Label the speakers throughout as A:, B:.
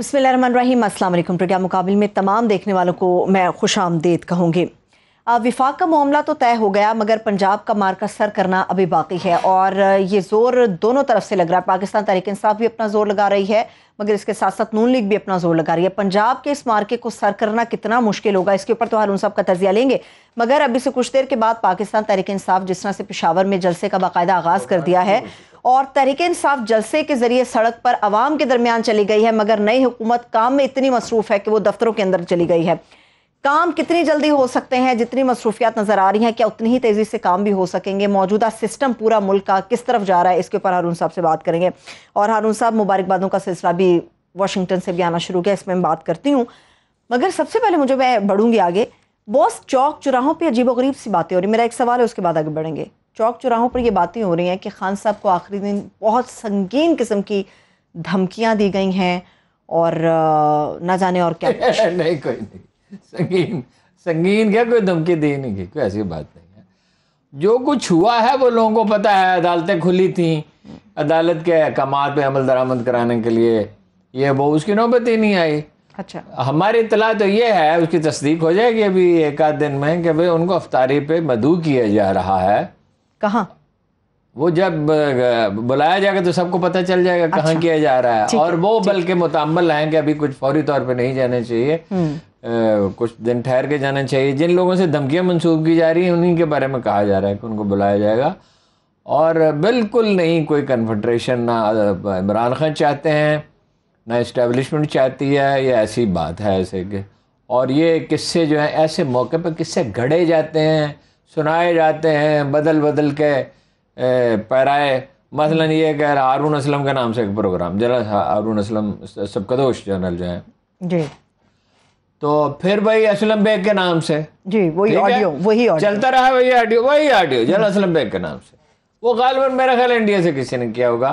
A: बसमीम अल्लाम प्रोग्राम मुकाबले में तमाम देखने वालों को मैं खुश आमदेद कहूँगी विफाक का मामला तो तय हो गया मगर पंजाब का मार्का सर करना अभी बाकी है और ये जोर दोनों तरफ से लग रहा है पाकिस्तान तहरीक इंसाफ भी अपना जोर लगा रही है मगर इसके साथ साथ नून लीग भी अपना जोर लगा रही है पंजाब के इस मार्के को सर करना कितना मुश्किल होगा इसके ऊपर तो हारून साहब का तजिया लेंगे मगर अभी से कुछ देर के बाद पाकिस्तान तहरीक इंसाफ जिस तरह से पिशावर में जलसे का बाकायदा आगाज़ कर दिया है और तहरीक इंसाफ जलसे के जरिए सड़क पर आवाम के दरमियान चली गई है मगर नई हुकूमत काम में इतनी मसरूफ़ है कि वो दफ्तरों के अंदर चली गई है काम कितनी जल्दी हो सकते हैं जितनी मसरूफियात नज़र आ रही हैं क्या उतनी ही तेज़ी से काम भी हो सकेंगे मौजूदा सिस्टम पूरा मुल्क का किस तरफ जा रहा है इसके ऊपर हारून साहब से बात करेंगे और हारून साहब मुबारकबादों का सिलसिला भी वाशिंगटन से भी आना शुरू किया इसमें मैं बात करती हूँ मगर सबसे पहले मुझे मैं बढ़ूंगी आगे बॉस चौक चुराहों पर अजीब सी बातें हो रही मेरा एक सवाल है उसके बाद आगे बढ़ेंगे चौक चौराहों पर ये बातें हो रही हैं कि खान साहब को आखिरी दिन बहुत संगीन किस्म की धमकियां दी गई हैं
B: और ना जाने और क्या नहीं कोई नहीं संगीन संगीन क्या कोई धमकी दी नहीं गई कोई ऐसी बात नहीं है जो कुछ हुआ है वो लोगों को पता है अदालतें खुली थी अदालत के अहकाम पे अमल दरामद कराने के लिए ये वो उसकी नौबत ही नहीं आई अच्छा हमारी इतला तो ये है उसकी तस्दीक हो जाएगी अभी एक आध दिन में कि भाई उनको अफ्तारी पे मधु किया जा रहा है कहाँ वो जब बुलाया जाएगा तो सबको पता चल जाएगा अच्छा, कहाँ किया जा रहा है और वो बल्कि मुतमल है कि अभी कुछ फौरी तौर पर नहीं जाना चाहिए आ, हम्म। कुछ दिन ठहर के जाना चाहिए जिन लोगों से धमकियां मंसूब की जा रही हैं उन्हीं के बारे में कहा जा रहा है कि उनको बुलाया जाएगा और बिल्कुल नहीं कोई कन्फेडरेशन ना इमरान खान चाहते हैं ना इस्टेबलिशमेंट चाहती है या ऐसी बात है ऐसे के और ये किस्से जो है ऐसे मौके पर किस्से घड़े जाते हैं सुनाए जाते हैं बदल बदल के पैराए मसलन ये कह रहा हारून असलम के नाम से एक प्रोग्राम जरा हारून असलम सबकदोष जनरल जो है जी तो फिर भाई असलम बेग के नाम से जी वही ऑडियो वही ऑडियो चलता रहा वही ऑडियो वही ऑडियो जरा हम्म। असलम बेग के नाम से वो गालबन मेरा ख्याल इंडिया से किसी ने किया होगा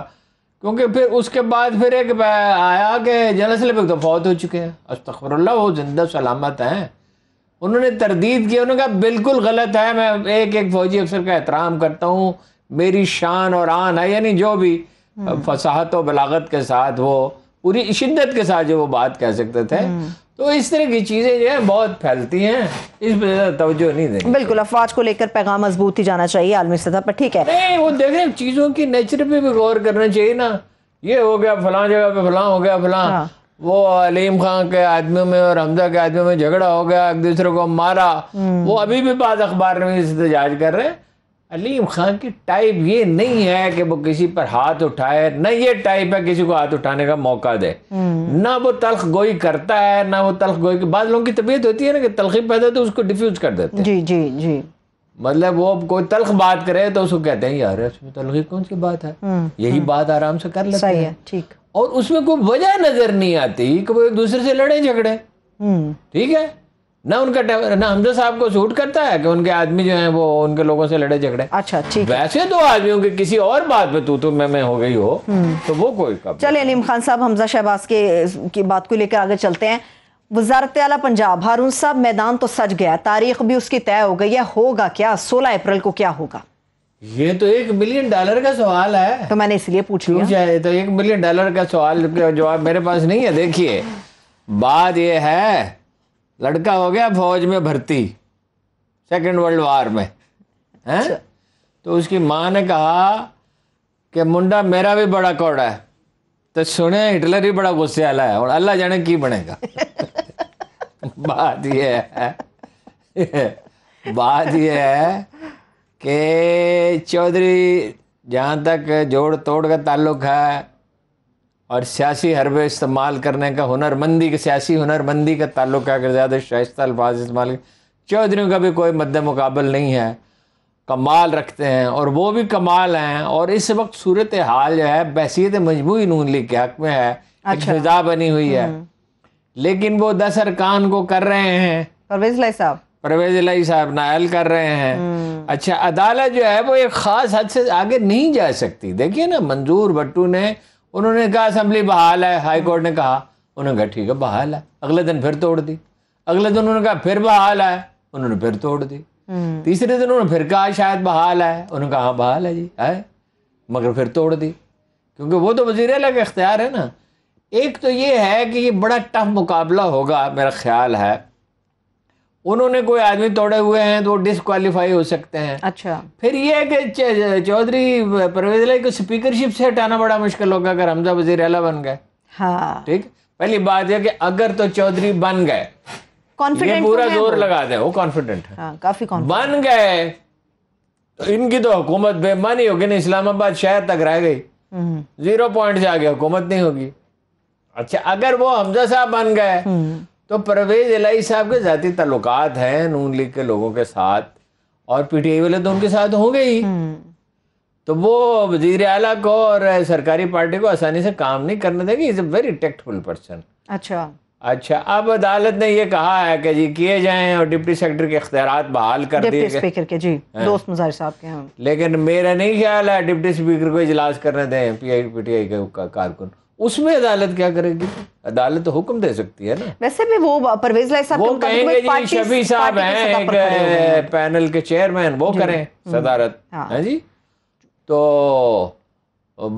B: क्योंकि फिर उसके बाद फिर एक आया कि जनरल असलम बेग तो फौत हो चुके हैं अस्तखबरल्ला वो जिंदा सलामत हैं उन्होंने तरदीद की उन्होंने कहा बिल्कुल गलत है मैं एक एक फौजी अफसर का एहतराम करता हूँ मेरी शान और आन है यानी जो भी हम्म। फसाहत और बलागत के साथ वो पूरी शिद्दत के साथ जो वो बात कह सकते थे हम्म। तो इस तरह की चीज़ें जो है बहुत फैलती हैं इस पर ज़्यादा तवज्जो नहीं देंगे बिल्कुल
A: अफवाज को लेकर पैगाम मजबूत ही जाना चाहिए आलमी सतह पर ठीक है
B: नहीं वो देखें चीज़ों की नेचर पे भी गौर करना चाहिए ना ये हो गया फलां जगह पे फलां हो गया फलां हाँ। वो अलीम खान के आदमियों में और हमजा के आदमियों में झगड़ा हो गया एक दूसरे को मारा हम्म। वो अभी भी बाद अखबार में एहतजाज कर रहे हैं अलीम खान की टाइप ये नहीं है कि वो किसी पर हाथ उठाए न ये टाइप है किसी को हाथ उठाने का मौका दे हम्म। ना वो तलख गोई करता है ना वो तलख गोई बाद लोगों की तबीयत होती है ना कि तलखी पैदा तो उसको डिफ्यूज कर देते हैं जी जी जी मतलब वो कोई तलख बात करे तो उसको कहते हैं यार इसमें तलखी कौन सी बात है हम्म, यही बात आराम से कर लेते हैं ठीक और उसमें कोई वजह नजर नहीं आती कि वो एक दूसरे से लड़े झगड़े हम्म। ठीक है ना उनका ना हमजा साहब को सूट करता है कि उनके आदमी जो है वो उनके लोगों से लड़े झगड़े अच्छा ठीक वैसे तो आदमियों के किसी और बात पे तू तो मैं मैं हो गई हो हम्म। तो वो कोई कब
A: चले अलीम खान साहब हमजा शहबाज के की बात को लेकर आगे चलते हैं वजारत आला पंजाब हारून साहब मैदान तो सज गया तारीख भी उसकी तय हो गई है होगा क्या सोलह अप्रैल को क्या होगा
B: ये तो एक मिलियन डॉलर का सवाल है तो मैंने इसलिए पूछ लिया तो एक मिलियन डॉलर का सवाल जवाब मेरे पास नहीं है देखिए बात यह है लड़का हो गया फौज में भर्ती सेकेंड वर्ल्ड वार में है अच्छा। तो उसकी माँ ने कहा कि मुंडा मेरा भी बड़ा कौड़ा है तो सुने हिटलर भी बड़ा गुस्से वाला है और अल्लाह जाने की बनेगा बात यह है बात यह है कि चौधरी जहाँ तक जोड़ तोड़ का ताल्लुक है और सियासी हरबे इस्तेमाल करने का हुनरमंदी के सियासी हुनरमंदी का ताल्लुक है अगर ज़्यादा शाइस्त अल्फाज इस्तेमाल चौधरी का भी कोई मद्द मुकाबल नहीं है कमाल रखते हैं और वो भी कमाल हैं और इस वक्त सूरत हाल जो है बहसीत मजमू नून लीग के हक में है अच्छा। एक बनी हुई है हम्म। लेकिन वो दस अरकान को कर रहे हैं परवेज साहब परवेज लाई साहब नायल कर रहे हैं हम्म। अच्छा अदालत जो है वो एक ख़ास हद से आगे नहीं जा सकती देखिए ना मंजूर भट्टू ने उन्होंने कहा असम्बली बहाल है हाई कोर्ट ने कहा उन्होंने कहा ठीक है बहाल है अगले दिन फिर तोड़ दी अगले दिन उन्होंने कहा फिर बहाल है उन्होंने फिर तोड़ दी हम्म। तीसरे दिन उन्होंने फिर कहा शायद बहाल है उन्होंने कहा हाँ, बहाल है जी है मगर फिर तोड़ दी क्योंकि वो तो वजीर अला का इख्तियार है ना एक तो ये है कि ये बड़ा टफ मुकाबला होगा मेरा ख्याल है उन्होंने कोई आदमी तोड़े हुए हैं तो वो डिसक्वालीफाई हो सकते हैं अच्छा फिर ये है कि चौधरी परवेज लाई को स्पीकरशिप से हटाना बड़ा मुश्किल होगा अगर हमजा वजीर अला बन गए हाँ ठीक पहली बात यह कि अगर तो चौधरी बन गए
A: कॉन्फिडेंट पूरा तो जोर लगा
B: दे वो कॉन्फिडेंट है हाँ, काफी बन गए तो इनकी तो हुकूमत बेमानी होगी ना इस्लामाबाद शहर तक रह गई हम्म। जीरो पॉइंट से आगे हुकूमत नहीं होगी अच्छा अगर वो हमजा साहब बन गए हम्म। तो परवेज इलाही साहब के ज़ाती तल्लुकात हैं नून लीग के लोगों के साथ और पीटीआई वाले तो उनके साथ होंगे ही हम्म। तो वो वजीर आला को और सरकारी पार्टी को आसानी से काम नहीं करने देंगे is a very tactful person अच्छा अच्छा अब अदालत ने ये कहा है कि जी किए जाएं और डिप्टी सेक्रेटरी के अख्तियार बहाल कर दिए स्पीकर
A: के जी हाँ। दोस्त मुजाहिर साहब के हैं हाँ।
B: लेकिन मेरा नहीं ख्याल है डिप्टी स्पीकर को इजलास करने दें P I P T I के कारकुन उसमें अदालत क्या करेगी अदालत तो हुक्म दे सकती है ना
A: वैसे भी वो परवेज वो कहेंगे जी शबी साहब हैं एक
B: पैनल के चेयरमैन वो करें हम्म। सदारत हाँ। है जी तो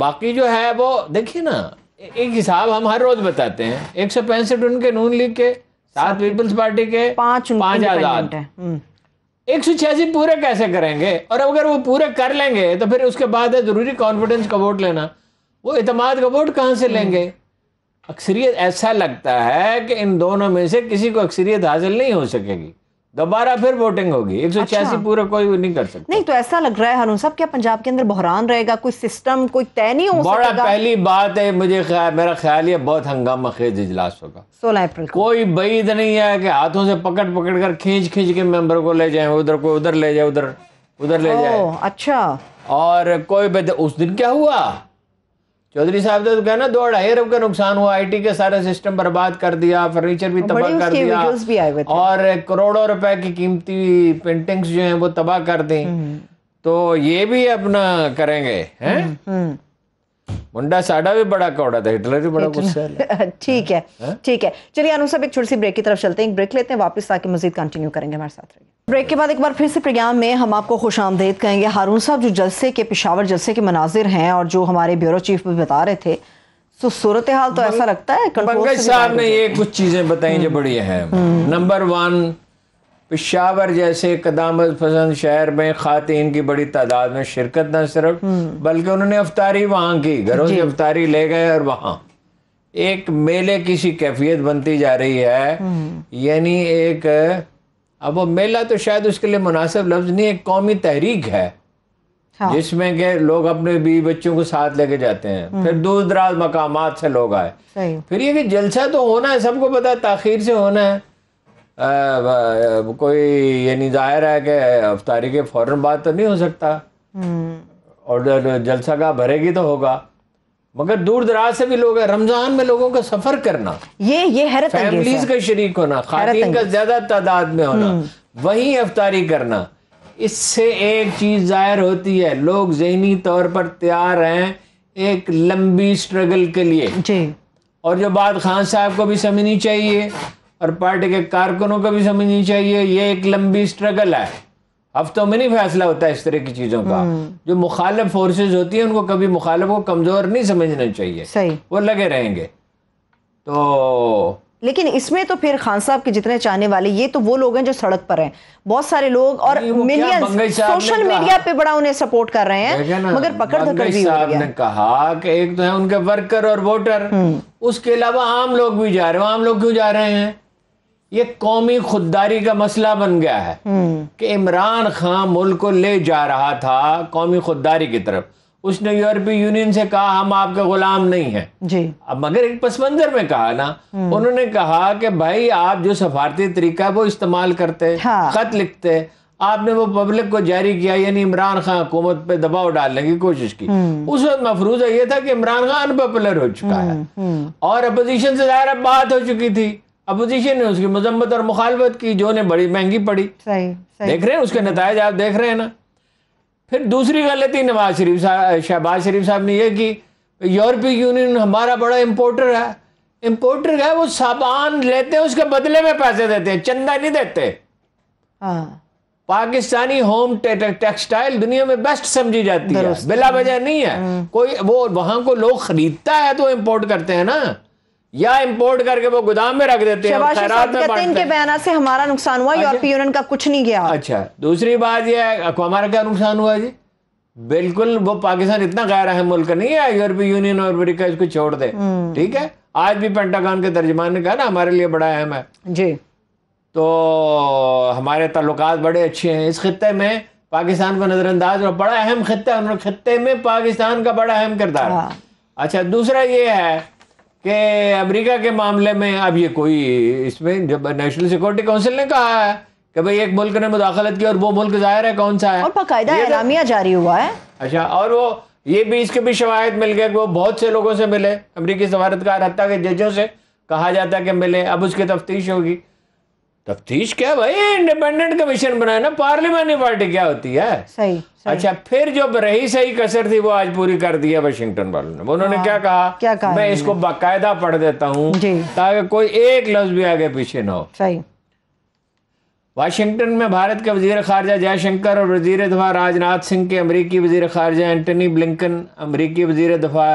B: बाकी जो है वो देखिए ना एक हिसाब हम हर रोज बताते हैं एक सौ पैंसठ उनके नून लीग के सात पीपल्स पार्टी के पांच पांच आजाद हम्म। एक सौ छियासी पूरे कैसे करेंगे और अगर वो पूरे कर लेंगे तो फिर उसके बाद है जरूरी कॉन्फिडेंस का वोट लेना वो इतम का वोट कहाँ से लेंगे अक्सरियत ऐसा लगता है कि इन दोनों में से किसी को अक्सरियत हासिल नहीं हो सकेगी दोबारा फिर वोटिंग होगी एक सौ छियासी अच्छा। पूरा कोई नहीं कर सकता
A: नहीं तो ऐसा लग रहा है हनुन साहब क्या पंजाब के अंदर बहरान रहेगा कोई सिस्टम कोई तय नहीं हो बड़ा पहली
B: बात है मुझे ख्याल मेरा ख्याल ये बहुत हंगामा खेज इजलास होगा सोलह अप्रैल कोई बईद नहीं है कि हाथों से पकड़ पकड़ कर खींच खींच के मेंबर को ले जाए उधर को उधर ले जाए उधर उधर ले जाए अच्छा और कोई उस दिन क्या हुआ चौधरी साहब तो कहना दो अढ़ाई अरब का नुकसान हुआ आईटी के सारे सिस्टम बर्बाद कर दिया फर्नीचर भी तबाह कर दिया भी और करोड़ों रुपए की कीमती पेंटिंग्स जो हैं वो तबाह कर दी हम्म। तो ये भी अपना करेंगे हैं हम्म, हम्म। मुंडा साडा भी बड़ा कौड़ा था हिटलर भी बड़ा गुस्सा
A: ठीक है हाँ? ठीक है चलिए अनु साहब एक छोटी सी ब्रेक की तरफ चलते हैं एक ब्रेक लेते हैं वापस आके मजीद कंटिन्यू करेंगे हमारे साथ रहिए ब्रेक के बाद एक बार फिर से प्रोग्राम में हम आपको खुश आमदेद कहेंगे हारून साहब जो जलसे के पिशावर जलसे के मनाजिर हैं और जो हमारे ब्यूरो चीफ भी बता रहे थे सो सूरत हाल तो ऐसा लगता है पंकज साहब ने ये
B: कुछ चीजें बताई जो हम्म। बड़ी है नंबर वन पेशावर जैसे कदामत पसंद शहर में खातन की बड़ी तादाद में शिरकत न सिर्फ हम्म। बल्कि उन्होंने अफतारी वहाँ की घरों की अफतारी ले गए और वहां एक मेले की सी कैफियत बनती जा रही है हम्म। यानी एक अब वो मेला तो शायद उसके लिए मुनासिब लफ्ज़ नहीं एक कौमी तहरीक है हाँ। जिसमें के लोग अपने बीवी बच्चों को साथ लेके जाते हैं हम्म। फिर दूर दराज मकाम से लोग आए फिर ये कि जलसा तो होना है सबको पता है ताखिर से होना है कोई ये नहीं जाहिर है कि अफतारी के फ़ौर बाद तो नहीं हो सकता हम्म। और जलसा का भरेगी तो होगा मगर दूर दराज से भी लोग हैं रमजान में लोगों का सफर करना
A: ये ये हैरत फैमिलीज का
B: शरीक होना खातिन का ज्यादा तादाद में होना हम्म। वहीं अफतारी करना इससे एक चीज जाहिर होती है लोग जहनी तौर पर तैयार हैं एक लंबी स्ट्रगल के लिए जी और जो बात खान साहब को भी समझनी चाहिए और पार्टी के कारकुनों को भी समझनी चाहिए ये एक लंबी स्ट्रगल है हफ्तों में नहीं फैसला होता है इस तरह की चीजों का हम्म। जो मुखालफ फोर्सेज होती है उनको कभी मुखालिफ को कमजोर नहीं समझना चाहिए सही वो लगे रहेंगे तो
A: लेकिन इसमें तो फिर खान साहब के जितने चाहने वाले ये तो वो लोग हैं जो सड़क पर हैं बहुत सारे लोग और मिलियन सोशल मीडिया पे बड़ा उन्हें सपोर्ट कर रहे हैं मगर पकड़ धकड़ भी साहब ने
B: कहा कि एक तो है उनके वर्कर और वोटर हम्म। उसके अलावा आम लोग भी जा रहे हैं आम लोग क्यों जा रहे हैं ये कौमी खुददारी का मसला बन गया है हम्म। कि इमरान खान मुल्क को ले जा रहा था कौमी खुददारी की तरफ उसने यूरोपीय यूनियन से कहा हम आपके गुलाम नहीं हैं जी अब मगर एक पस मंजर में कहा ना हम्म। उन्होंने कहा कि भाई आप जो सफारती तरीका है वो इस्तेमाल करते हाँ। खत लिखते हैं आपने वो पब्लिक को जारी किया यानी इमरान खान हुकूमत पे दबाव डालने की कोशिश की हम्म। उस वक्त मफरूजा ये था कि इमरान खान अनपॉपुलर हो चुका है और अपोजिशन से जाहिर बात हो चुकी थी अपोजिशन ने उसकी मजम्मत और मुखालफत की जो ने बड़ी महंगी पड़ी सही, सही देख रहे हैं उसके नतज आप देख रहे हैं ना फिर दूसरी गलती नवाज शरीफ साहब शहबाज शरीफ साहब ने यह की यूरोपीय यूनियन हमारा बड़ा इम्पोर्टर है इम्पोर्टर है वो सामान लेते हैं उसके बदले में पैसे देते हैं चंदा नहीं देते हाँ। पाकिस्तानी होम टेक्सटाइल दुनिया में बेस्ट समझी जाती है बिला वजह नहीं है हम्म। कोई वो वहां को लोग खरीदता है तो इम्पोर्ट करते हैं ना या इंपोर्ट करके वो गोदाम में रख देते हैं खैरात में इनके
A: बयान से हमारा नुकसान हुआ अच्छा। यूरोपीय यूनियन का कुछ नहीं गया
B: अच्छा दूसरी बात यह है हमारा क्या नुकसान हुआ जी बिल्कुल वो पाकिस्तान इतना गैर अहम मुल्क नहीं है यूरोपीय यूनियन और अमेरिका इसको छोड़ दे हम्म। ठीक है आज भी पेंटागन के तर्जमान ने कहा ना हमारे लिए बड़ा अहम है जी तो हमारे ताल्लुक बड़े अच्छे हैं इस खत्े में पाकिस्तान को नज़रअंदाज और बड़ा अहम खत्ता है उन्होंने में पाकिस्तान का बड़ा अहम किरदार हाँ। अच्छा दूसरा ये है कि अमेरिका के मामले में अब ये कोई इसमें जब नेशनल सिक्योरिटी काउंसिल ने कहा है कि भाई एक मुल्क ने मुदाखलत की और वो मुल्क जाहिर है कौन सा है और बाकायदा तो- जारी हुआ है अच्छा और वो ये भी इसके भी शवायद मिल गए वो बहुत से लोगों से मिले अमरीकी सफारतकार हत्या के जजों से कहा जाता है कि मिले अब उसकी तफ्तीश होगी तफ्तीश क्या भाई इंडिपेंडेंट कमीशन बनाया ना पार्लियामानी पार्टी क्या होती है सही, सही अच्छा फिर जो रही सही कसर थी वो आज पूरी कर दी है वाशिंगटन वालों ने उन्होंने हाँ, क्या कहा क्या कहा मैं इसको बाकायदा पढ़ देता हूँ ताकि कोई एक लफ्ज भी आगे पीछे ना हो सही वाशिंगटन में भारत के वजीर खारजा जयशंकर और वजीर दफा राजनाथ सिंह के अमरीकी वजीर खारजा एंटनी ब्लिंकन अमरीकी वजीर दफा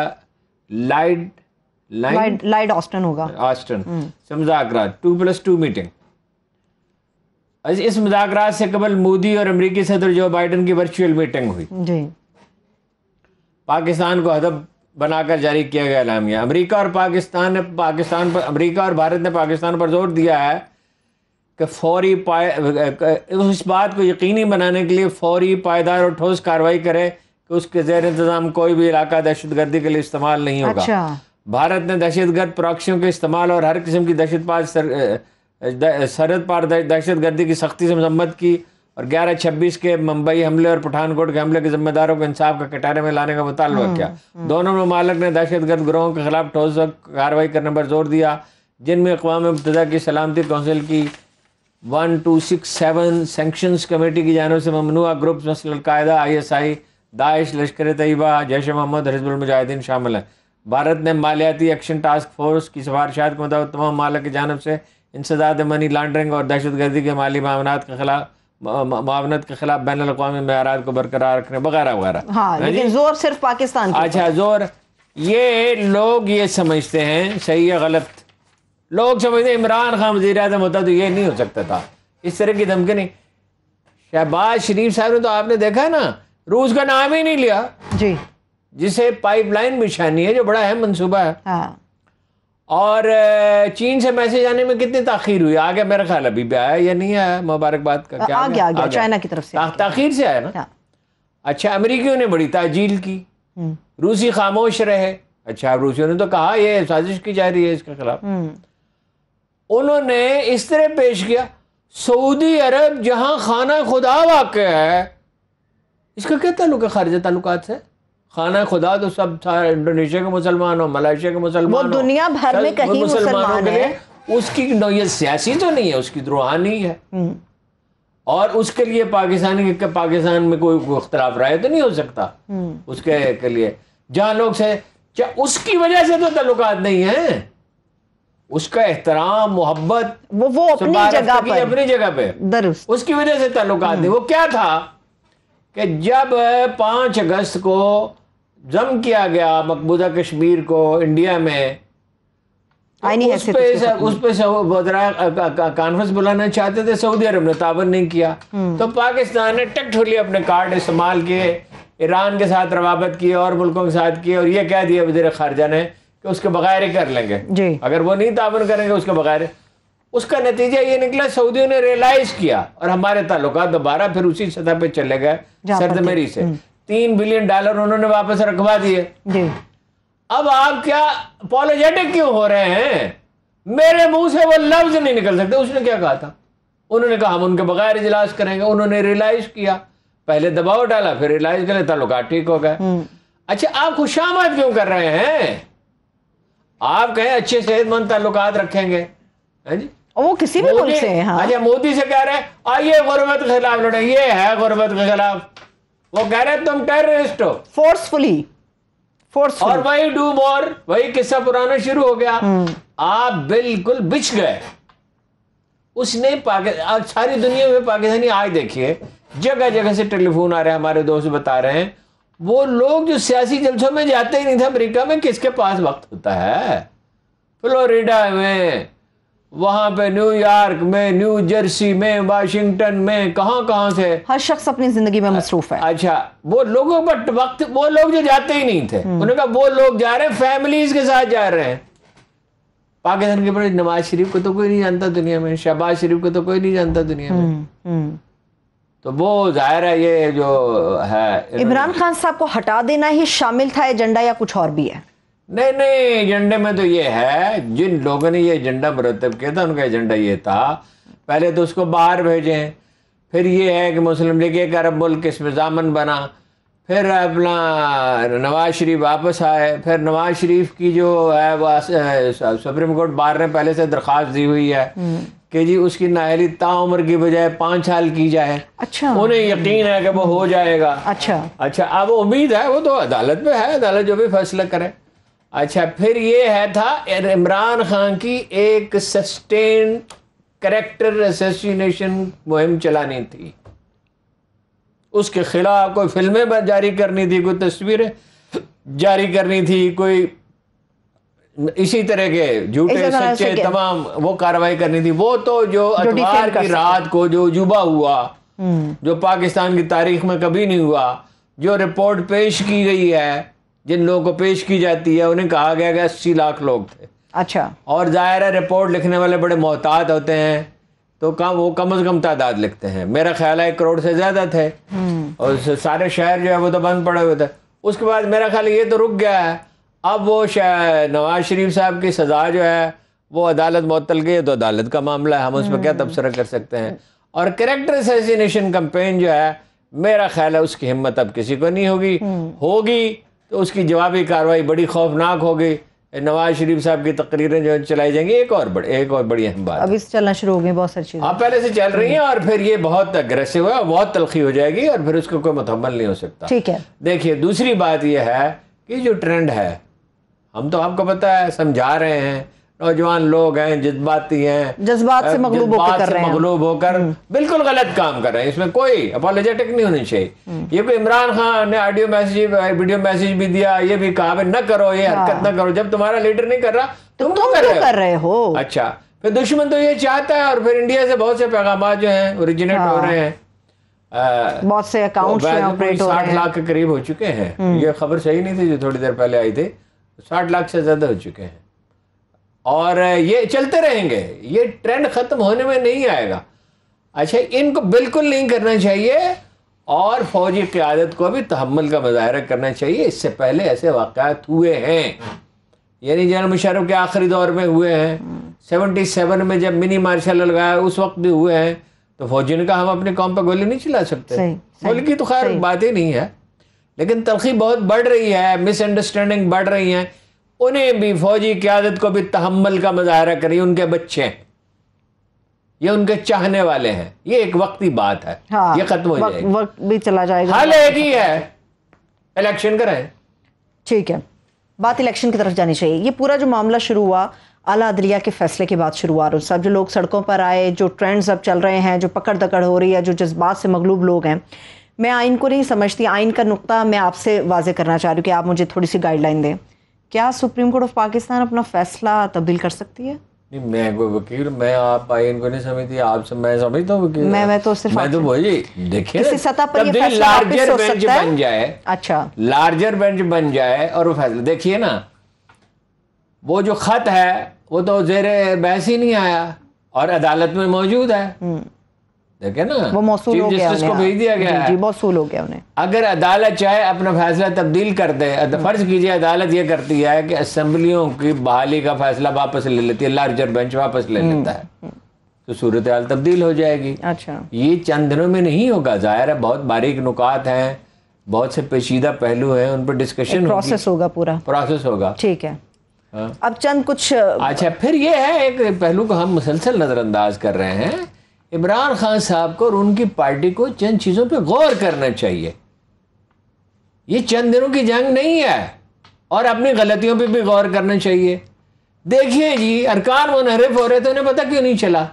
B: लाइड लाइड ऑस्टन होगा ऑस्टन हम्म। समझा टू प्लस टू मीटिंग इस मुजाकर से कबल मोदी और अमरीकी सदर जो बाइडन की वर्चुअल मीटिंग हुई पाकिस्तान को हदब बनाकर जारी किया गया इलामिया अमरीका और पाकिस्तान ने पाकिस्तान पर अमरीका और भारत ने पाकिस्तान पर जोर दिया है कि फौरी पाए इस बात को यकीनी बनाने के लिए फौरी पायदार और ठोस कार्रवाई करे कि उसके जैर इंतजाम कोई भी इलाका दहशतगर्दी के लिए इस्तेमाल नहीं होगा अच्छा। भारत ने दहशतगर्द प्रॉक्सियों के इस्तेमाल और हर किस्म की दहशत सरहद पार दहशत गर्दी की सख्ती से मजम्मत की और ग्यारह छब्बीस के मुंबई हमले और पठानकोट के हमले के जिम्मेदारों को इंसाफ का कटारे में लाने का मुतालबा हम्म, किया हम्म। दोनों ममालक ने गर्द ग्रोहों के खिलाफ ठोस कार्रवाई करने पर जोर दिया जिनमें अकवा मुतदा की सलामती कौंसिल की one two six seven sanctions committee की जानब से ममनुआ ग्रुप मसलकायदा I S I Daesh Lashkar Tayyiba Jaish Mohammad Mujahideen शामिल हैं भारत ने मालियाती एक्शन टास्क फोर्स की सिफारशात के मुताबिक तमाम मालक की जानब से इंसदाद मनी लॉन्ड्रिंग और दहशत गर्दी के माली मामला के खिलाफ मामनत के खिलाफ बैन अवी मैार को बरकरार रखने वगैरह वगैरह हाँ, हाँ जोर सिर्फ पाकिस्तान अच्छा जोर ये लोग ये समझते हैं सही या गलत लोग समझते हैं इमरान खान वजी अजम होता तो ये नहीं हो सकता था इस तरह की धमकी नहीं शहबाज शरीफ साहब ने तो आपने देखा ना रूस का नाम ही नहीं लिया जी जिसे लाइन बिछानी है जो बड़ा अहम मनसूबा है हाँ। और चीन से मैसेज आने में कितनी ताखीर हुई आ गया मेरा ख्याल अभी भी आया या नहीं आया मुबारकबाद का क्या आ गया, आ गया, चाइना की तरफ से ताखिर से आया ना हाँ। अच्छा अमरीकियों ने बड़ी ताजील की हम्म। रूसी खामोश रहे अच्छा रूसियों ने तो कहा यह साजिश की जा रही है इसके खिलाफ हम्म। उन्होंने इस तरह पेश किया सऊदी अरब जहां खाना खुदा वाक़ है इसका क्या ताल्लुक है खारजा ताल्लुकात से खाना खुदा तो सब था इंडोनेशिया के मुसलमान हो मलेशिया के मुसलमान दुनिया भर में कहीं मुसलमानों के लिए उसकी नोयत सियासी तो नहीं है उसकी रूहानी है हम्म। और उसके लिए पाकिस्तान के पाकिस्तान में कोई अख्तराफ राय तो नहीं हो सकता हम्म। उसके के लिए जहां लोग से उसकी वजह से तो तल्लुकात नहीं है उसका एहतराम मोहब्बत वो वो अपनी जगह पर अपनी जगह पे दरुस्त उसकी वजह से ताल्लुकात नहीं वो हम्म। क्या था कि जब पांच अगस्त को जम किया गया मकबूजा कश्मीर को इंडिया में तो उस पे उस कॉन्फ्रेंस बुलाना चाहते थे सऊदी अरब ने ताबन नहीं किया हम्म। तो पाकिस्तान ने टक ठोली अपने कार्ड इस्तेमाल किए ईरान के साथ रवाबत किए और मुल्कों के साथ किए और ये कह दिया वजीर खारजा ने कि उसके बगैर ही कर लेंगे जी। अगर वो नहीं ताबन करेंगे उसके बगैर उसका नतीजा ये निकला सऊदियों ने रियलाइज किया और हमारे ताल्लुक दोबारा फिर उसी सतह पर चले गए सरदमेरी से हम्म। तीन बिलियन डॉलर उन्होंने वापस रखवा दिए अब आप क्या पॉलोजेटिक क्यों हो रहे हैं मेरे मुंह से वो लफ्ज नहीं निकल सकते उसने क्या कहा था उन्होंने कहा हम उनके बगैर इजलास करेंगे उन्होंने रियलाइज किया पहले दबाव डाला फिर रियलाइज कर ताल्लुकात ठीक हो गए हम्म। अच्छा आप खुशामद क्यों कर रहे हैं आप कहें अच्छे सेहतमंद ताल्लुकात रखेंगे वो किसी भी मुल्क से हाँ। अच्छा मोदी से कह रहे हैं आइए गुर्बत के खिलाफ लड़े ये है गुर्बत के खिलाफ वो कह रहे तुम टेररिस्ट हो फोर्सफुली फोर्स और वही डू मोर वही किस्सा पुराना शुरू हो गया हम्म। आप बिल्कुल बिछ गए उसने पाकिस्तान सारी दुनिया में पाकिस्तानी आज देखिए जगह जगह से टेलीफोन आ रहे हैं हमारे दोस्त बता रहे हैं वो लोग जो सियासी जलसों में जाते ही नहीं थे अमेरिका में किसके पास वक्त होता है फ्लोरिडा में वहाँ पे न्यूयॉर्क में न्यू जर्सी में वाशिंगटन में कहाँ कहाँ से हर शख्स अपनी जिंदगी में मसरूफ है अच्छा वो लोगों पर वक्त वो लोग जो जाते ही नहीं थे हम्म। उन्होंने कहा वो लोग जा रहे हैं फैमिलीज के साथ जा रहे हैं पाकिस्तान के बड़े नवाज शरीफ को तो कोई नहीं जानता दुनिया में शहबाज शरीफ को तो कोई नहीं जानता दुनिया में हम्म, हम्म। तो वो जाहिर है ये जो है इमरान खान
A: साहब को हटा देना ही शामिल था एजेंडा या कुछ और भी है
B: नहीं नहीं एजेंडे में तो ये है जिन लोगों ने ये एजेंडा मुरतब किया था उनका एजेंडा ये था पहले तो उसको बाहर भेजें फिर ये है कि मुस्लिम लीग एक अरब मुल्क इसमें जामन बना फिर अपना नवाज शरीफ वापस आए फिर नवाज शरीफ की जो है वो सुप्रीम कोर्ट बार ने पहले से दरख्वास्त दी हुई है हम्म। कि जी उसकी नाहली ताउम्र की बजाय पाँच साल की जाए अच्छा उन्हें यकीन है कि वो हो जाएगा अच्छा अच्छा अब उम्मीद है वो तो अदालत में है अदालत जो भी फैसला करे अच्छा फिर ये है था इमरान खान की एक सस्टेन करेक्टर एसोसिएशन मुहिम चलानी थी उसके खिलाफ कोई फिल्में जारी करनी थी कोई तस्वीरें जारी करनी थी कोई इसी तरह के झूठे सच्चे तमाम वो कार्रवाई करनी थी वो तो जो अखबार की रात को जो जुबा हुआ हम्म। जो पाकिस्तान की तारीख में कभी नहीं हुआ जो रिपोर्ट पेश की गई है जिन लोगों को पेश की जाती है उन्हें कहा गया कि अस्सी लाख लोग थे अच्छा और जाहिर है रिपोर्ट लिखने वाले बड़े मोहतात होते हैं तो कम वो कम अज़ कम तादाद लिखते हैं मेरा ख्याल है एक करोड़ से ज़्यादा थे हम्म। और सारे शहर जो है वो तो बंद पड़े हुए थे उसके बाद मेरा ख्याल ये तो रुक गया है अब वो नवाज शरीफ साहब की सज़ा जो है वो अदालत मअतल गई तो अदालत का मामला है हम उस पर क्या हम्म। तबसरा कर सकते हैं और करेक्टर असैसिनेशन कंपेन जो है मेरा ख्याल है उसकी हिम्मत अब किसी को नहीं होगी हम्म। होगी तो उसकी जवाबी कार्रवाई बड़ी खौफनाक हो गई नवाज शरीफ साहब की तकरीरें जो चलाई जाएंगी एक और बड़ी एक और बड़ी अहम बात
A: अभी से चलना शुरू हो गई बहुत सारी चीज़ें आप पहले से चल रही हैं
B: और फिर ये बहुत अग्रेसिव है बहुत तलखी हो जाएगी और फिर उसको कोई मतहमल नहीं हो सकता ठीक है देखिए दूसरी बात यह है कि जो ट्रेंड है हम तो आपको पता है समझा रहे हैं नौजवान लोग हैं जज्बाती हैं जज्बात से मकलूब होकर मकलूब होकर हम्म। बिल्कुल गलत काम कर रहे हैं इसमें कोई अपोलोजेटिक नहीं होनी चाहिए हम्म। ये कोई इमरान खान ने ऑडियो मैसेज वीडियो मैसेज भी दिया ये भी कहा न करो ये हाँ। हरकत न करो जब तुम्हारा लीडर नहीं कर रहा तो तुम तो कर रहे हो अच्छा फिर दुश्मन तो ये चाहता है और फिर इंडिया से बहुत से पैगाम जो है ओरिजिनेट हो हाँ। रहे हैं बहुत से अकाउंट साठ लाख के करीब हो चुके हैं हम्म। ये खबर सही नहीं थी जो थोड़ी देर पहले आई थी साठ लाख से ज्यादा हो चुके हैं और ये चलते रहेंगे ये ट्रेंड ख़त्म होने में नहीं आएगा अच्छा इनको बिल्कुल नहीं करना चाहिए और फौजी क़्यादत को भी तहमल का मुजाहरा करना चाहिए इससे पहले ऐसे वाकत हुए हैं यानी जनरल मुशरफ के आखिरी दौर में हुए हैं सेवेंटी सेवन में जब मिनी मार्शल लगाया उस वक्त भी हुए हैं तो फौजी ने कहा हम अपने कॉम पर गोली नहीं चला सकते गोली की तो खैर बात ही नहीं है लेकिन तरखी बहुत बढ़ रही है मिसअंडरस्टैंडिंग बढ़ रही है उन्हें भी फौजी क्यादत को भी तहमल का मुजाहरा करिए उनके बच्चे हैं ये उनके चाहने वाले हैं ये एक वक्ती बात है हाँ, ये खत्म हो वक, जाएगी
A: वक्त भी चला जाएगा हाल एक ही है
B: इलेक्शन कराएं
A: ठीक है बात इलेक्शन की तरफ जानी चाहिए ये पूरा जो मामला शुरू हुआ अला अदलिया के फैसले के बाद शुरू हुआ सब जो लोग सड़कों पर आए जो ट्रेंड्स अब चल रहे हैं जो पकड़ दकड़ हो रही है जो जज्बात से मगलूब लोग हैं मैं आइन को नहीं समझती आइन का नुकता मैं आपसे वाजे करना चाह रही हूँ कि आप मुझे थोड़ी सी गाइडलाइन दें क्या सुप्रीम कोर्ट ऑफ पाकिस्तान अपना फैसला तब्दील कर सकती है नहीं
B: मैं कोई वकील मैं आप आई इनको नहीं समझती आप सब मैं समझता हूँ वकील मैं मैं तो सिर्फ मैं तो बोली देखिए किसी सतह पर ये फैसला लार्जर बेंच बन जाए अच्छा लार्जर बेंच बन जाए और वो फैसला देखिए ना वो जो खत है वो तो जेरे बहस ही नहीं आया और अदालत में मौजूद है हम्म। अगर अदालत चाहे अपना फैसला तब्दील कर दे तो फर्ज कीजिए अदालत ये करती है कि असम्बलियों की बहाली का फैसला वापस ले लेती है लार्जर बेंच वापस ले हम्म, लेता है हम्म। तो सूरत हाल तब्दील हो जाएगी अच्छा ये चंद दिनों में नहीं होगा जाहिर है बहुत बारीक नुकात हैं बहुत से पेचीदा पहलू हैं उन पर डिस्कशन प्रोसेस होगा पूरा प्रोसेस होगा ठीक है हाँ।
A: अब चंद कुछ अच्छा
B: फिर ये है एक पहलू को हम मुसलसल नज़रअंदाज कर रहे हैं इमरान खान साहब को और उनकी पार्टी को चंद चीज़ों पर गौर करना चाहिए ये चंद दिनों की जंग नहीं है और अपनी गलतियों पे भी गौर करना चाहिए देखिए जी अरकान मुनहरफ हो रहे थे तो उन्हें पता क्यों नहीं चला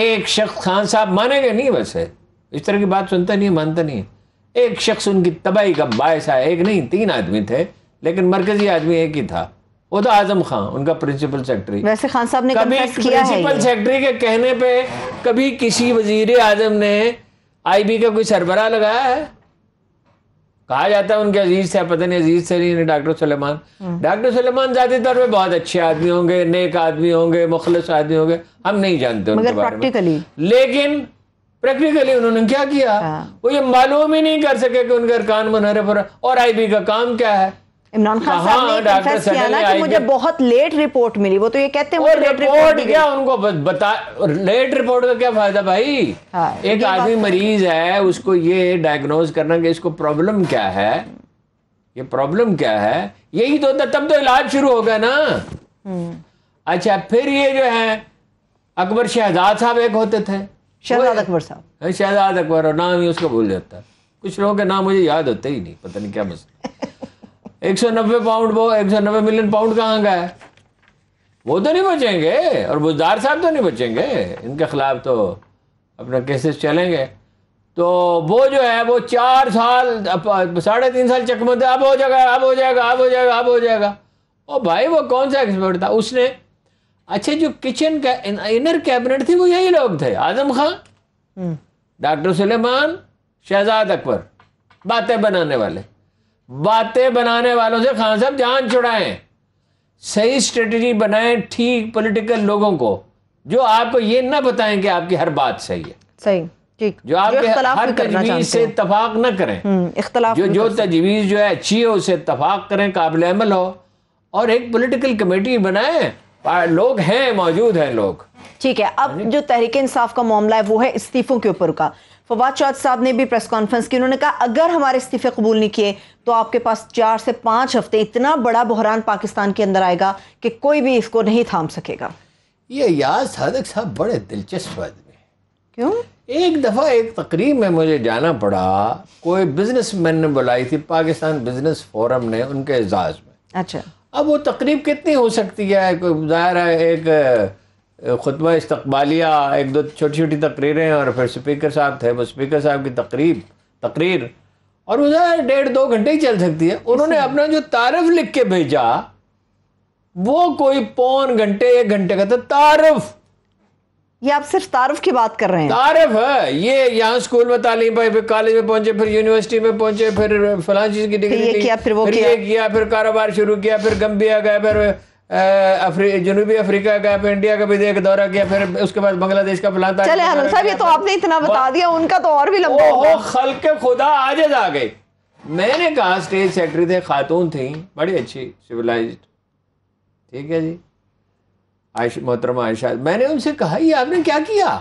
B: एक शख्स खान साहब मानेंगे नहीं वैसे इस तरह की बात सुनता नहीं मानता नहीं एक शख्स उनकी तबाही का बायस आया एक नहीं तीन आदमी थे लेकिन मरकजी आदमी एक ही था वो तो आजम खां उनका प्रिंसिपल सेक्रेटरी वैसे खान साहब ने कभी प्रिंसिपल सेक्रेटरी के कहने पे कभी किसी वजीर आजम ने आईबी का कोई सरबरा लगाया है कहा जाता है उनके अजीज से पता नहीं अजीज से नहीं डॉक्टर सलेमान हम्म। डॉक्टर सलेमान जाते तौर पर बहुत अच्छे आदमी होंगे नेक आदमी होंगे मुखलस आदमी होंगे हम नहीं जानते उनके बारे में लेकिन प्रैक्टिकली उन्होंने क्या किया हाँ। वो ये मालूम ही नहीं कर सके कि उनके अरकान मुनहरफ और आईबी का काम क्या है इमरान खान साहब हाँ, ने कन्फेस किया ना कि मुझे
A: बहुत लेट रिपोर्ट मिली वो तो ये कहते हैं लेट रिपोर्ट क्या
B: उनको बता लेट रिपोर्ट का क्या फायदा भाई हाँ, एक आदमी तो मरीज है उसको ये डायग्नोज करना कि इसको प्रॉब्लम क्या है ये प्रॉब्लम क्या है यही तो होता तब तो इलाज शुरू होगा ना हम्म। अच्छा फिर ये जो है अकबर शहजाद साहब एक होते थे शहजाद अकबर साहब शहजाद अकबर और नाम ही उसको भूल जाता कुछ लोगों के नाम मुझे याद होते ही नहीं पता नहीं क्या मसला एक सौ नब्बे पाउंड वो एक सौ नब्बे मिलियन पाउंड कहाँ का है वो तो नहीं बचेंगे और बुजदार साहब तो नहीं बचेंगे इनके खिलाफ तो अपना केसेस चलेंगे तो वो जो है वो चार साल साढ़े तीन साल चकमत अब हो जाएगा अब हो जाएगा अब हो जाएगा अब हो जाएगा ओ भाई वो कौन सा एक्सपर्ट था उसने अच्छा जो किचन का इनर कैबिनेट थी वो यही लोग थे आजम खान हम्म। डॉक्टर सुलेमान शहजाद अकबर बातें बनाने वाले बातें बनाने वालों से खान साहब जान छुड़ाएं सही स्ट्रेटजी बनाएं ठीक पॉलिटिकल लोगों को जो आपको ये ना बताएं कि आपकी हर बात सही है सही ठीक जो आप हर तजवीज से इतफाक ना करें हम्म, इख्तलाफ जो जो तजवीज़ जो है अच्छी है उसे इतफाक करें काबिल अमल हो और एक पोलिटिकल कमेटी बनाएं लोग हैं मौजूद हैं लोग
A: ठीक है अब जो तहरीक इंसाफ का मामला है वो है इस्तीफों के ऊपर का फवाद शाह साहब ने भी प्रेस कॉन्फ्रेंस की उन्होंने कहा अगर हमारे इस्तीफे कबूल नहीं किए तो आपके पास चार से पांच हफ्ते इतना बड़ा बहरान पाकिस्तान के अंदर आएगा कि कोई भी इसको नहीं थाम
B: सकेगा ये याद सादक साहब बड़े दिलचस्प आदमी क्यों एक दफ़ा एक तकरीब में मुझे जाना पड़ा कोई बिजनेस मैन ने बुलाई थी पाकिस्तान बिजनेस फोरम ने उनके एजाज में अच्छा अब वो तकरीब कितनी हो सकती है जाहिर है एक खुतबा इस्तबालिया एक दो छोटी छोटी तकरीरें और फिर स्पीकर साहब थे वो स्पीकर साहब की तकरीब तकरीर और वो डेढ़ दो घंटे ही चल सकती है उन्होंने अपना जो तारफ लिख के भेजा वो कोई पौन घंटे एक घंटे का था तो तारफ ये आप सिर्फ तारफ की बात कर रहे हैं तारफ है ये यहाँ स्कूल में तालीम पाई फिर कॉलेज में पहुंचे फिर यूनिवर्सिटी में पहुंचे फिर फलान चीज की डिग्री किया फिर वो फिर किया। ये किया फिर कारोबार शुरू किया फिर गंबिया गया फिर अफ्री, जनूबी अफ्रीका का फिर इंडिया का भी देख दौरा किया फिर उसके बाद बांग्लादेश का प्लान था चले आनंद साहब ये
A: तो आपने इतना बता दिया उनका तो और भी लंबा हो
B: खल के खुदा आज आ गए मैंने कहा स्टेज सेक्रेटरी थे खातून थी बड़ी अच्छी सिविलाइज ठीक है जी आयश मोहतरमा आयशा मैंने उनसे कहा ये आपने क्या किया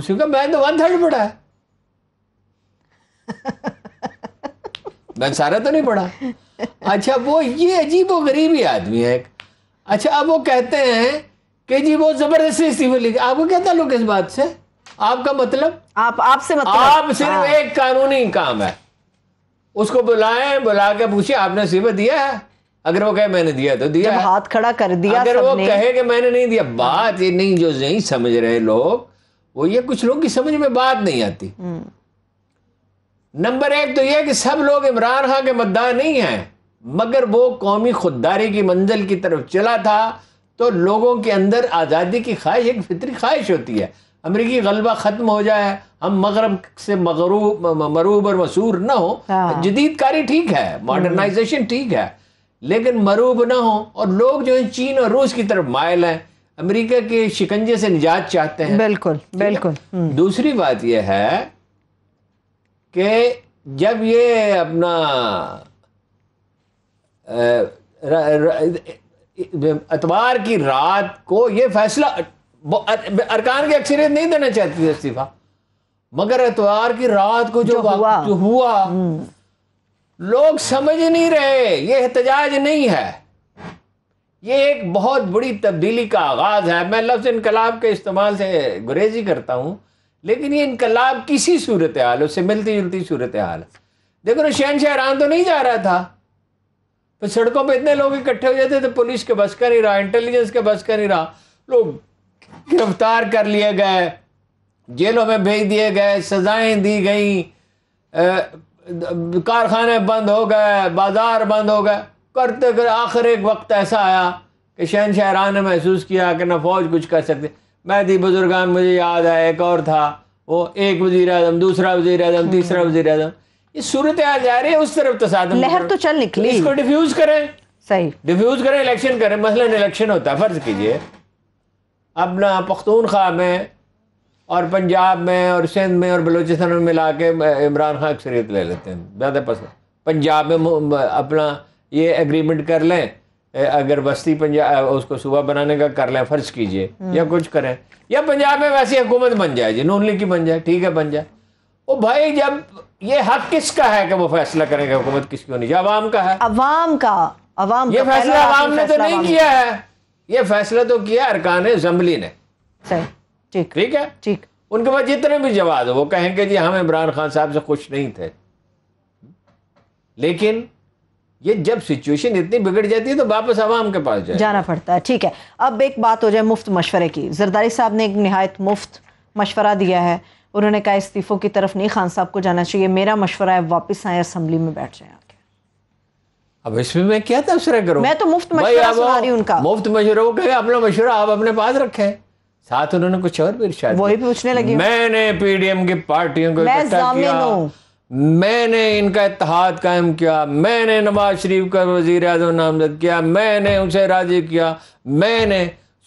B: उसी का मैं तो वन थर्ड पढ़ा है मैं सारा तो नहीं पढ़ा अच्छा वो ये अजीब गरीब ही आदमी है अच्छा अब वो कहते हैं कि जी वो जबरदस्ती इस्तीफा लिखे आपको क्या ताल्लुक इस बात से आपका मतलब आप आपसे मतलब आप सिर्फ हाँ। एक कानूनी काम है उसको बुलाए बुला के पूछिए आपने इस्तीफा दिया है अगर वो कहे मैंने दिया तो दिया जब हाथ खड़ा कर दिया अगर वो कहे कि मैंने नहीं दिया बात ये नहीं जो नहीं समझ रहे लोग वो ये कुछ लोग की समझ में बात नहीं आती हम्म। नंबर एक तो यह कि सब लोग इमरान खां के मद्दा नहीं हैं मगर वो कौमी खुददारी की मंजिल की तरफ चला था तो लोगों के अंदर आज़ादी की ख्वाहिश एक फितरी ख्वाहिश होती है अमरीकी गलबा ख़त्म हो जाए हम मगरब से मगरूब मरूब और मसूर ना हो हाँ। जदीद कारी ठीक है मॉडर्नाइजेशन हम्म। ठीक है लेकिन मरूब ना हो और लोग जो है चीन और रूस की तरफ मायल हैं अमेरिका के शिकंजे से निजात चाहते हैं बिल्कुल बिल्कुल हम्म। दूसरी बात यह है कि जब ये अपना अतवार की रात को ये फैसला अरकान की अक्सरियत नहीं देना चाहती थी इस्तीफा मगर अतवार की रात को जो, जो हुआ, जो हुआ हम्म। लोग समझ नहीं रहे ये एहतजाज नहीं है ये एक बहुत बड़ी तब्दीली का आगाज है मैं लफ्ज इनकलाब के इस्तेमाल से गुरेजी करता हूँ लेकिन ये इनकलाब किसी सूरत हाल उससे मिलती जुलती सूरत हाल देखो ना शहन शहरान तो नहीं जा रहा था तो सड़कों पे इतने लोग इकट्ठे हो जाते तो पुलिस के बस का नहीं रहा इंटेलिजेंस के बस का नहीं रहा लोग गिरफ्तार कर लिए गए जेलों में भेज दिए गए सजाएं दी गई कारखाने बंद हो गए बाजार बंद हो गए करते कर आखिर एक वक्त ऐसा आया कि शहन शहरान ने महसूस किया कि ना फौज कुछ कर सकते थी बुजुर्गान मुझे याद आया एक और था वो एक वजीर आजम दूसरा वजीर आजम हम्म। तीसरा वजीर आजम ये सूरत आज जा रही है उस तरफ तो साधन लहर तो चल निकली इसको डिफ्यूज करें सही डिफ्यूज करें इलेक्शन करें मसलन इलेक्शन होता है फर्ज कीजिए अब ना पख्तूनख्वा में और पंजाब में और सिंध में और बलोचिस्तान में मिला के इमरान खान अक्सरियत ले लेते हैं ज़्यादा पसंद पंजाब में अपना ये एग्रीमेंट कर लें अगर बस्ती पंजाब उसको सूबा बनाने का कर लें फर्ज कीजिए हम्म। या कुछ करें या पंजाब में वैसी हुकूमत बन जाए जी नून लीग की बन जाए ठीक है बन जाए वो भाई जब ये हक किसका है कि वो फैसला करेगा हुकूमत किसकी होनी चाहिए अवाम का है अवाम का अवाम ये फैसला अवाम ने तो नहीं किया है ये फैसला तो किया अरकान असम्बली ने ठीक ठीक है ठीक उनके पास जितने भी जवाब वो कहेंगे जी हम इमरान खान साहब से खुश नहीं थे लेकिन ये जब सिचुएशन इतनी बिगड़ जाती है तो वापस आवाम के पास जाए जाना
A: पड़ता है ठीक है अब एक बात हो जाए मुफ्त मशवरे की जरदारी साहब ने एक नहायत मुफ्त मशवरा दिया है उन्होंने कहा इस्तीफ़ों की तरफ नहीं खान साहब को जाना चाहिए मेरा मशवरा है वापस आए असम्बली में बैठ जाए
B: अब इसमें मैं क्या तबसरा करूँ मैं तो
A: मुफ्त मशवरा सुना रही
B: उनका मुफ्त मशवरा वो कहे अपना मशवरा आप अपने पास रखे साथ उन्होंने कुछ और भी वही पूछने लगी मैंने पीडीएम की पार्टियों को इकट्ठा किया मैंने इनका इतिहाद कायम किया मैंने नवाज शरीफ का वजीर अजम नामजद किया मैंने उसे राजी किया मैंने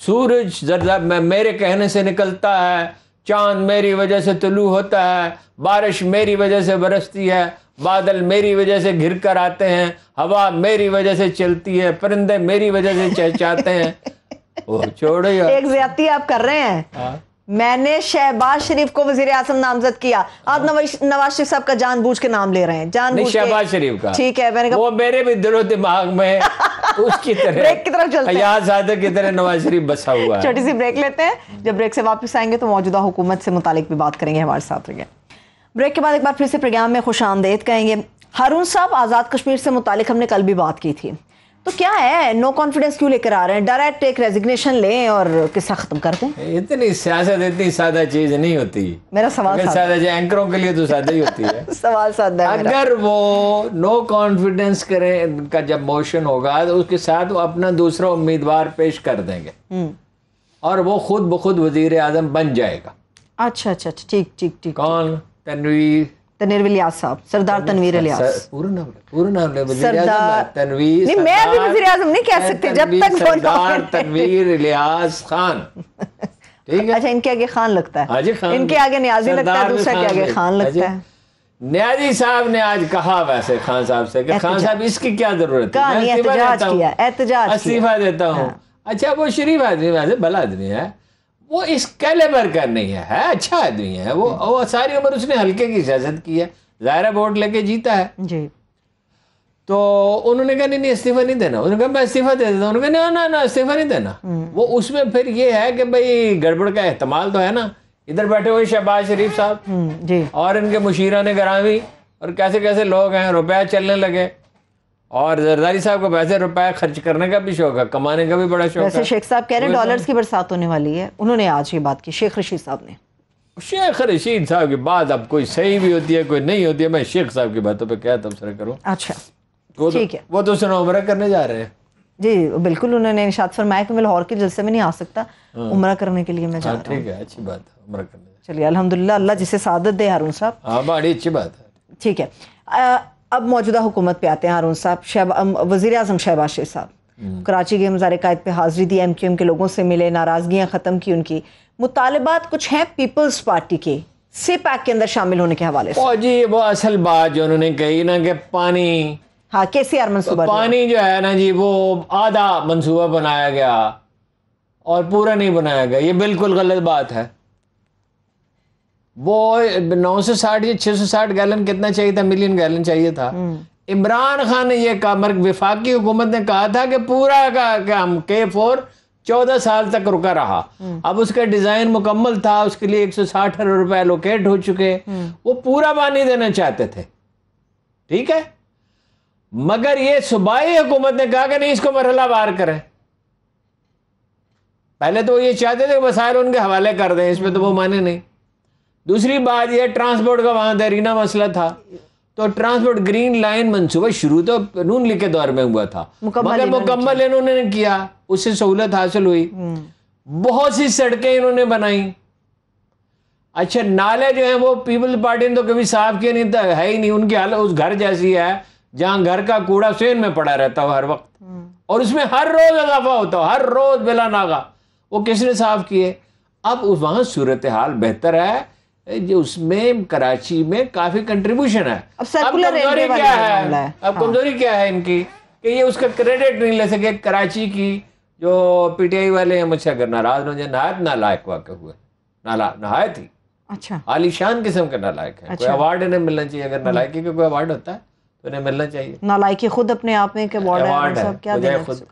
B: सूरज जरदा मैं मेरे कहने से निकलता है चांद मेरी वजह से तुलू होता है बारिश मेरी वजह से बरसती है बादल मेरी वजह से घिर कर आते हैं हवा मेरी वजह से चलती है परिंदे मेरी वजह से चहचाते हैं छोड़ो एक
A: ज्यादा आप कर रहे हैं हाँ। मैंने शहबाज शरीफ को वजीर आजम नामजद किया आप नवाज शरीफ साहब का जानबूझ के नाम ले रहे हैं जानबूझ शहबाज शरीफ का ठीक है
B: मैंने कहा वो मेरे भी दिलो दिमाग में उसकी तरह ब्रेक की तरफ चलते हैं की तरह नवाज शरीफ बसा हुआ है छोटी
A: सी ब्रेक लेते हैं जब ब्रेक से वापस आएंगे तो मौजूदा हुकूमत से मुतालिक भी बात करेंगे हमारे साथ रहिए ब्रेक के बाद एक बार फिर से प्रोग्राम में खुश आमदेद कहेंगे हारून साहब आज़ाद कश्मीर से मुतालिक हमने कल भी बात की थी तो क्या है नो कॉन्फिडेंस क्यों लेकर आ रहे हैं डायरेक्ट एक रेजिग्नेशन
B: लें और किस्सा खत्म कर दें इतनी सियासत इतनी सादा चीज नहीं होती मेरा
A: सवाल सादा सादा
B: एंकरों के लिए तो सादा ही होती है
A: सवाल सादा है अगर
B: वो नो कॉन्फिडेंस करें का जब मोशन होगा तो उसके साथ वो अपना दूसरा उम्मीदवार पेश कर देंगे हम्म। और वो खुद ब खुद वजीर आजम बन जाएगा
A: अच्छा, अच्छा अच्छा ठीक ठीक ठीक कौन तनवीर तनवीर साहब सरदार तनवीर नहीं
B: मैं अभी वजीर आजम नहीं कह जब तक सरदार तनवीर खान ठीक है
A: अच्छा इनके आगे खान लगता
B: है हाँ इनके आगे न्याजी लगता है दूसरा के आगे खान लगता है हाँ न्याजी साहब ने आज कहा वैसे खान साहब से कि खान साहब इसकी क्या जरूरत है किया देता हूँ हाँ। अच्छा वो शरीफ आदमी वैसे भला आदमी है वो इस कैलेबर का नहीं है, है अच्छा आदमी है वो वो सारी उम्र उसने हल्के की सियासत की है ज़ाहिर वोट लेके जीता है जी तो उन्होंने कहा नहीं नहीं इस्तीफा नहीं देना उन्होंने कहा मैं इस्तीफा दे देता उन्होंने कहा ना ना इस्तीफा नहीं देना हम्म। वो उसमें फिर ये है कि भाई गड़बड़ का एहतमाल तो है ना इधर बैठे हुए शहबाज शरीफ साहब हम्म, और इनके मुशीरा ने ग्रामी और कैसे कैसे लोग हैं रुपया चलने लगे और जरदारी साहब को पैसे रुपया खर्च करने का भी शौक है कमाने का भी बड़ा शौक है शेख साहब कह रहे हैं डॉलर्स
A: की बरसात होने वाली है उन्होंने आज ये बात की शेख रशीद साहब ने
B: शेख रशीद साहब की बात अब कोई सही भी होती है कोई नहीं होती है मैं शेख साहब की बातों पर क्या तबसरा करूँ अच्छा वो तो- ठीक है वो तो सुनो उम्र करने जा रहे हैं
A: जी बिल्कुल उन्होंने निशात फरमाया कि मैं लाहौर के जलसे में नहीं आ सकता हाँ। उम्र करने के लिए मैं जा हाँ, रहा ठीक है
B: अच्छी बात है उम्र करने
A: चलिए अल्हम्दुलिल्लाह अल्लाह जिसे सादत दे हारून साहब
B: हाँ बड़ी अच्छी बात
A: है ठीक है अब मौजूदा हुकूमत पे आते हैं हारून साहब शहब वज़ी अजम शहबाज शेख साहब हम्म। कराची के मज़ार कायद पर हाजिरी दी एम क्यू एम के लोगों से मिले नाराज़गियाँ ख़त्म की उनकी मुतालबात कुछ हैं पीपल्स पार्टी के से पैक के अंदर शामिल होने के हवाले
B: से जी वो असल बात जो उन्होंने कही ना कि पानी हाँ के सी आर मनसूबा पानी जो है ना जी वो आधा मनसूबा बनाया गया और पूरा नहीं बनाया गया ये बिल्कुल गलत बात है वो नौ सौ साठ या छह सौ साठ गैलन कितना चाहिए था मिलियन गैलन चाहिए था हम्म। इमरान खान ने यह कहा मगर विफाकी हुकूमत ने कहा था कि पूरा का काम के फोर चौदह साल तक रुका रहा हम्म। अब उसका डिजाइन मुकम्मल था उसके लिए एक सौ साठ अरब रुपए एलोकेट हो चुके हम्म। वो पूरा पानी देना चाहते थे ठीक है मगर ये सूबाई हुकूमत ने कहा कि नहीं इसको मरहला बार करें पहले तो वो ये चाहते थे मसायल उनके हवाले कर दें इसमें तो वो माने नहीं दूसरी बात यह ट्रांसपोर्ट का वहां दरीना मसला था तो ट्रांसपोर्ट ग्रीन लाइन मनसूबा शुरू तो नून लिखे के दौर में हुआ था मगर मुकम्मल इन्होंने किया उससे सहूलत हासिल हुई हम्म। बहुत सी सड़कें इन्होंने बनाई अच्छा नाले जो है वो पीपल्स पार्टी ने तो कभी साफ किए नहीं था तो है ही नहीं उनकी हालत उस घर जैसी है जहां घर का कूड़ा सेन में पड़ा रहता हो हर वक्त हम्म। और उसमें हर रोज इजाफा होता हो हर रोज बिला नागा वो किसने साफ किए अब वहां सूरत हाल बेहतर है जो उसमें कराची में काफी कंट्रीब्यूशन है अब
A: सर्कुलर कमजोरी क्या है अब हाँ। कमजोरी
B: क्या है इनकी कि ये उसका क्रेडिट नहीं ले सके कराची की जो पीटीआई वाले हैं मुझसे अगर नाराज रंजन नहायत नालायक वाक हुए नाला नहायत ही अच्छा आलिशान किस्म के नालायक है अच्छा। कोई अवार्ड इन्हें मिलना चाहिए अगर नालायकी का कोई अवार्ड होता है तो इन्हें मिलना चाहिए नालायकी
A: खुद अपने आप में एक अवार्ड है क्या खुद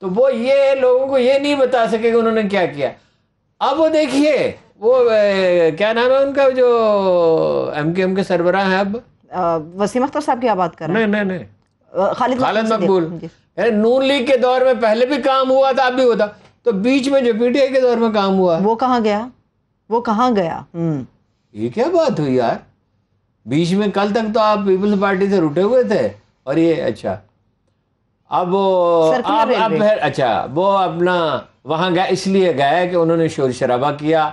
B: तो वो ये लोगों को ये नहीं बता सके कि उन्होंने क्या किया अब वो देखिए वो क्या नाम है उनका जो एम के एम के सरबरा है अब वसीम अख्तर साहब की बात कर रहे हैं नहीं नहीं नहीं खालिद खालिद मकबूल नून लीग के दौर में पहले भी काम हुआ था अब भी होता तो बीच में जो पीटीआई के दौर में काम हुआ वो कहाँ गया वो कहाँ गया हम्म। ये क्या बात हुई यार बीच में कल तक तो आप पीपल्स पार्टी से रुटे हुए थे और ये अच्छा अब आप, आप अच्छा वो अपना वहाँ गए इसलिए गए कि उन्होंने शोर शराबा किया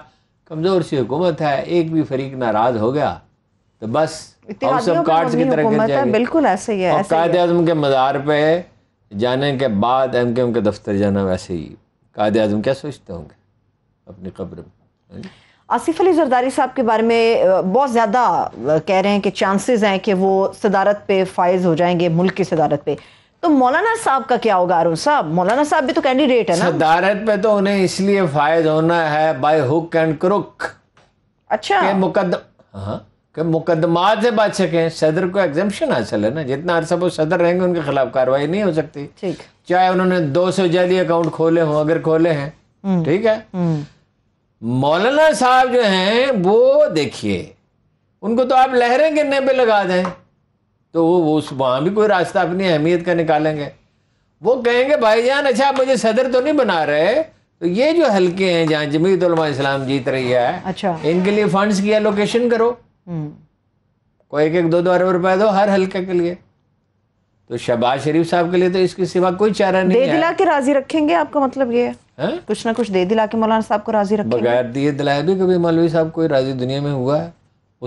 B: कमज़ोर सी हुकूमत है एक भी फरीक नाराज़ हो गया तो बस हम सब कार्ड्स की तरह गिर जाएंगे बिल्कुल
A: ऐसे ही है और कायद
B: के मज़ार पे जाने के बाद एम के एम के दफ्तर जाना वैसे ही कायद आजम क्या सोचते होंगे अपनी कब्र में
A: आसिफ अली जरदारी साहब के बारे में बहुत ज़्यादा कह रहे हैं कि चांसेस हैं कि वो सदारत पे फायज हो जाएंगे मुल्क
B: की सदारत पे तो मौलाना साहब का क्या होगा
A: अरुण साहब मौलाना साहब भी तो कैंडिडेट है ना
B: सदारत पे तो उन्हें इसलिए फायद होना है बाय हुक एंड क्रुक अच्छा के मुकदम हाँ, के मुकदमा से बच सके सदर को एग्जामेशन हासिल है ना जितना अरसा वो सदर रहेंगे उनके खिलाफ कार्रवाई नहीं हो सकती ठीक चाहे उन्होंने दो सौ जाली अकाउंट खोले हों अगर खोले हैं हम्म। ठीक है हम्म। मौलाना साहब जो हैं वो देखिए उनको तो आप लहरें गिरने पे लगा दें तो वो वो वहाँ भी कोई रास्ता अपनी अहमियत का निकालेंगे वो कहेंगे भाईजान अच्छा आप मुझे सदर तो नहीं बना रहे तो ये जो हल्के हैं जहाँ जमीयत इस्लाम जीत रही है अच्छा इनके लिए फंड्स की एलोकेशन करो हम्म। को एक एक दो दो अरब रुपए दो हर हल्के के लिए तो शहबाज शरीफ साहब के लिए तो इसके सिवा कोई चारा नहीं दे है। दिला
A: के राजी रखेंगे आपका मतलब ये है
B: हाँ? कुछ ना कुछ दे दिला के मौलाना साहब को राजी रखेंगे बगैर दिए दिलाए भी कभी मौलवी साहब कोई राजी दुनिया में हुआ है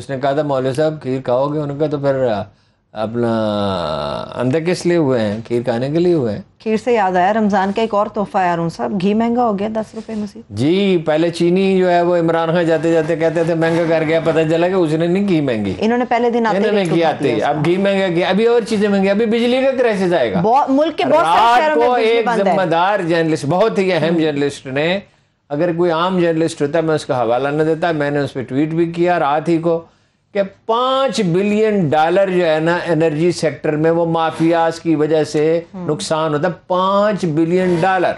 B: उसने कहा था मौलवी साहब खीर खाओगे उनका तो फिर अपना अंदर किस लिए हुए हैं खीर खाने के लिए हुए हैं
A: खीर से याद आया रमज़ान का एक और तोहफा यार साहब घी महंगा हो गया दस रुपए मसीह
B: जी पहले चीनी जो है वो इमरान खान जाते जाते कहते थे महंगा कर गया पता चला कि उसने नहीं घी महंगी इन्होंने पहले दिन आते इन्होंने घी आते अब घी महंगा किया अभी और चीजें महंगी अभी बिजली का क्राइसिस आएगा मुल्क के बहुत एक जिम्मेदार जर्नलिस्ट बहुत ही अहम जर्नलिस्ट हम्म। ने अगर कोई आम जर्नलिस्ट होता मैं उसका हवाला न देता मैंने उस पर ट्वीट भी किया रात ही को कि पांच बिलियन डॉलर जो है ना एनर्जी सेक्टर में वो माफियाज की वजह से हम्म। नुकसान होता है पांच बिलियन डॉलर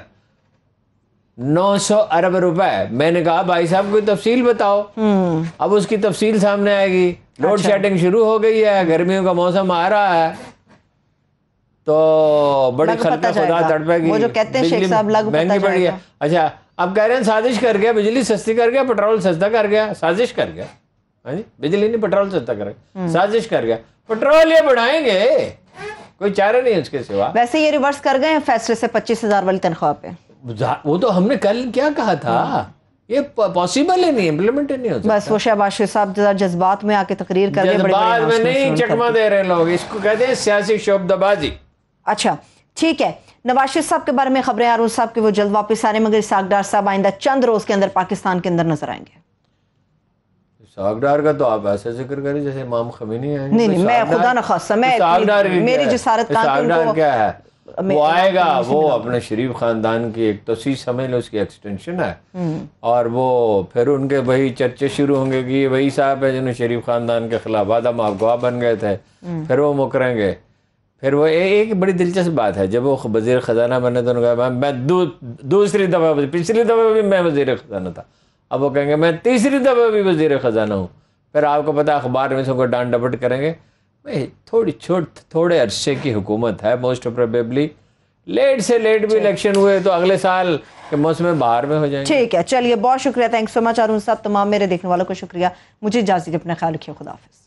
B: 900 अरब रुपए मैंने कहा भाई साहब कोई तफसील बताओ हम्म। अब उसकी तफसील सामने आएगी लोड अच्छा। शेडिंग शुरू हो गई है गर्मियों का मौसम आ रहा है तो बड़ी खर्चा खुदा तड़पेगी वो जो कहते हैं शेख साहब लग महंगी पड़ी है अच्छा अब कह रहे हैं साजिश कर गया बिजली सस्ती कर गया पेट्रोल सस्ता कर गया साजिश कर गया हाँ बिजली नहीं पेट्रोल से तक हम्म। साजिश कर गया पेट्रोल ये बढ़ाएंगे कोई चारा नहीं उसके सिवा
A: वैसे ये रिवर्स कर गए फैसले से पच्चीस हजार वाली तनख्वाह पे
B: वो तो हमने कल क्या कहा था हम्म। ये पॉसिबल ही नहीं इम्प्लीमेंट नहीं होता बस वो शहबाज शरीफ साहब
A: जज्बात में आके तकरीर कर जज्बात में नहीं चकमा
B: दे रहे लोग इसको कहते हैं सियासी शोबदबाजी
A: अच्छा ठीक है नवाज शरीफ साहब के बारे में खबरें आरूज साहब के वो जल्द वापस आ रहे हैं मगर इसाक साहब आइंदा चंद रोज के अंदर पाकिस्तान के अंदर नजर आएंगे
B: सागडार का तो आप ऐसा जिक्र करें जैसे इमाम खमीनी आएंगे नहीं नहीं तो मैं खुदा न खासा मैं तो सागडार मेरी जसारत तो सागडार क्या है वो आएगा वो अपने शरीफ खानदान की एक तोसी समझ लो उसकी एक्सटेंशन है हम्म। और वो फिर उनके वही चर्चे शुरू होंगे कि ये वही साहब है जिन्होंने शरीफ खानदान के खिलाफ आदम अफवाह बन गए थे हम्म। फिर वो मुकरेंगे फिर वो ए, एक बड़ी दिलचस्प बात है जब वो वजीर ख़जाना बने तो उन्होंने कहा मैं दूसरी दफ़ा पिछली दफ़ा भी मैं वजीर ख़जाना था अब वो कहेंगे मैं तीसरी दफ़ा भी वजीर ख़जाना हूँ फिर आपको पता अखबार में सबको डांड डपट करेंगे भाई थोड़ी छोट थोड़े अरसे की हुकूमत है मोस्ट प्रोबेबली लेट से लेट भी इलेक्शन हुए तो अगले साल के मौसम बाहर में हो जाए ठीक
A: है चलिए बहुत शुक्रिया थैंक्स सो मच अरुण साहब तमाम मेरे देखने वालों को शुक्रिया मुझे इजाज़त अपना ख्याल रखिए खुदाफिज